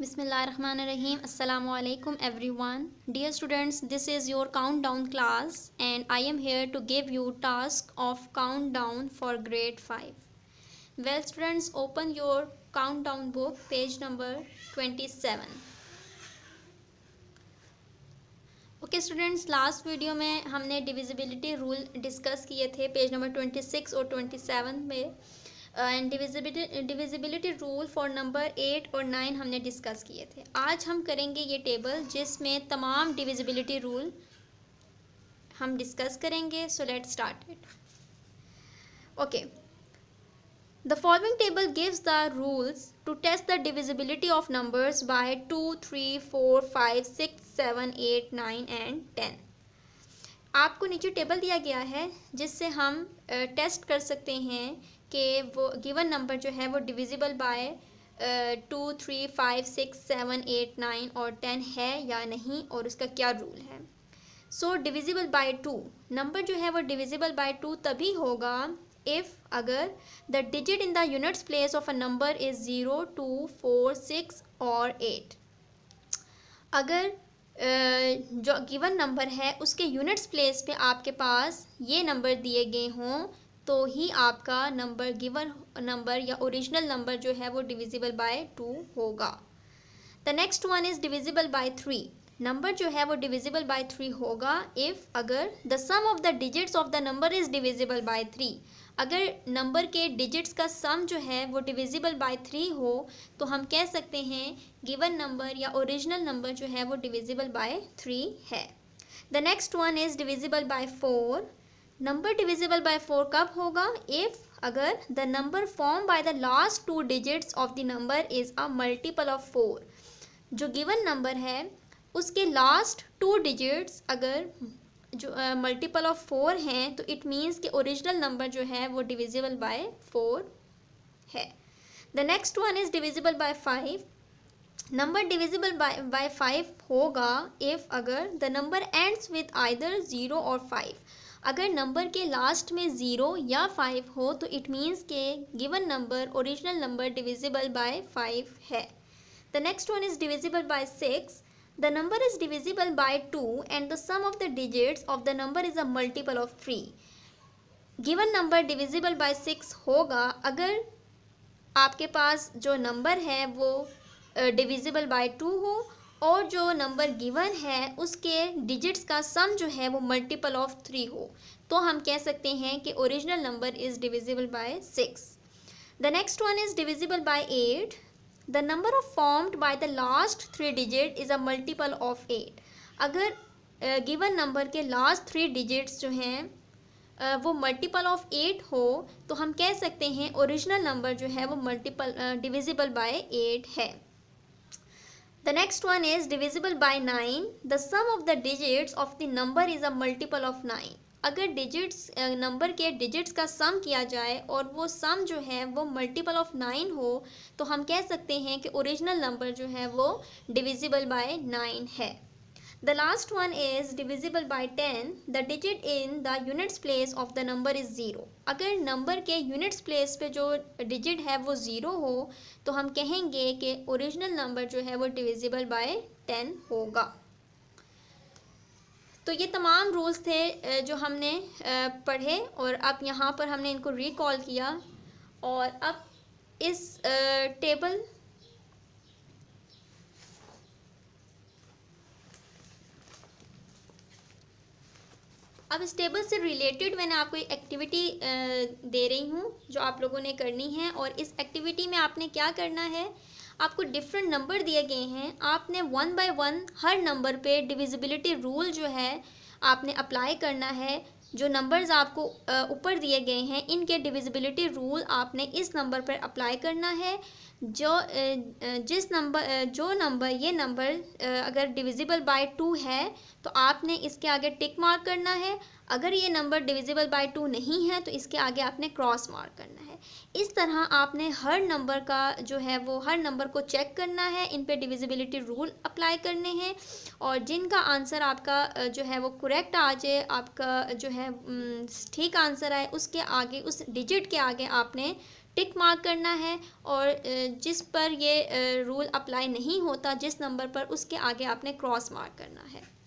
बिसमीम् अल्लाम वन dear students this is your countdown class and I am here to give you task of countdown for grade five well students open your down book page number twenty seven okay students last video में हमने divisibility rule discuss किए थे page number twenty six और twenty seven में and divisibility divisibility rule for number eight और nine हमने discuss किए थे आज हम करेंगे ये टेबल जिसमें तमाम डिविजिबिलिटी रूल हम डिस्कस करेंगे so let start it okay the following table gives the rules to test the divisibility of numbers by two three four five six seven eight nine and ten आपको नीचे table दिया गया है जिससे हम test कर सकते हैं कि वो गिवन नंबर जो है वो divisible by two three five six seven eight nine और टेन है या नहीं और उसका क्या रूल है so divisible by two number जो है वो डिविजिबल बाय टू तभी होगा इफ़ अगर the digit in the units place of a number is zero two four six और एट अगर जो गिवन नंबर है उसके यूनिट्स प्लेस पे आपके पास ये नंबर दिए गए हों तो ही आपका नंबर गिवन नंबर या ओरिजिनल नंबर जो है वो डिविजिबल बाय टू होगा the next one is divisible by three number जो है वो डिविजिबल बाय थ्री होगा इफ़ अगर the sum of the digits of the number is divisible by three अगर नंबर के डिजिट्स का सम जो है वो डिविजिबल बाय थ्री हो तो हम कह सकते हैं गिवन नंबर या ओरिजिनल नंबर जो है वो डिविजिबल बाय थ्री है the next one is divisible by four number divisible by four कब होगा इफ़ अगर the number form by the last two digits of the number is a multiple of four जो given number है उसके last two digits अगर जो multiple of four हैं तो इट मीन्स कि ओरिजिनल नंबर जो है वो डिविजिबल बाय फोर है the next one is divisible by five number divisible by five होगा इफ़ अगर the number ends with either zero और फाइव अगर नंबर के लास्ट में ज़ीरो या फाइव हो तो इट मीन्स के given number original number divisible by five है the next one is divisible by six The number is divisible by 2 and the sum of the digits of the number is a multiple of 3. Given number divisible by six होगा अगर आपके पास जो number है वो divisible by to हो और जो number given है उसके डिजिट्स का सम जो है वो मल्टीपल ऑफ थ्री हो तो हम कह सकते हैं कि original number is divisible by six the next one is divisible by eight the number of formed by the last three digit is a multiple of eight अगर गिवन uh, नंबर के last three digits जो हैं uh, वो multiple of eight हो तो हम कह सकते हैं ओरिजिनल नंबर जो है वो मल्टीपल डिविजिबल बाय एट है the next one is divisible by nine the sum of the digits of the number is a multiple of nine अगर डिजिट्स नंबर के डिजिट्स का सम किया जाए और वो सम जो है वो मल्टीपल ऑफ नाइन हो तो हम कह सकते हैं कि ओरिजिनल नंबर जो है वो डिविजिबल बाय नाइन है the last one is divisible by ten the digit in the units place of the number is zero अगर नंबर के यूनिट्स प्लेस पे जो डिजिट है वो ज़ीरो हो तो हम कहेंगे कि ओरिजिनल नंबर जो है वो डिविजिबल बाय टेन होगा तो ये तमाम रूल्स थे जो हमने पढ़े और अब यहाँ पर हमने इनको रिकॉल किया और अब इस टेबल अब इस टेबल से रिलेटेड मैंने आपको एक एक्टिविटी दे रही हूँ जो आप लोगों ने करनी है और इस एक्टिविटी में आपने क्या करना है आपको डिफरेंट नंबर दिए गए हैं आपने वन बाय वन हर नंबर पे डिविजिबिलिटी रूल जो है आपने अप्लाई करना है जो नंबर्स आपको ऊपर दिए गए हैं इनके डिविजिबिलिटी रूल आपने इस नंबर पर अप्लाई करना है जो जिस नंबर जो नंबर ये नंबर अगर डिविजिबल बाय टू है तो आपने इसके आगे टिक मार्क करना है अगर ये नंबर डिविजिबल बाय टू नहीं है तो इसके आगे आपने क्रॉस मार्क करना है इस तरह आपने हर नंबर का जो है वो हर नंबर को चेक करना है इन पर डिविजिबिलिटी रूल अप्लाई करने हैं और जिनका आंसर आपका जो है वो करेक्ट आ जाए आपका जो है ठीक आंसर आए उसके आगे उस डिजिट के आगे आपने टिक मार्क करना है और जिस पर ये रूल अप्लाई नहीं होता जिस नंबर पर उसके आगे आपने क्रॉस मार्क करना है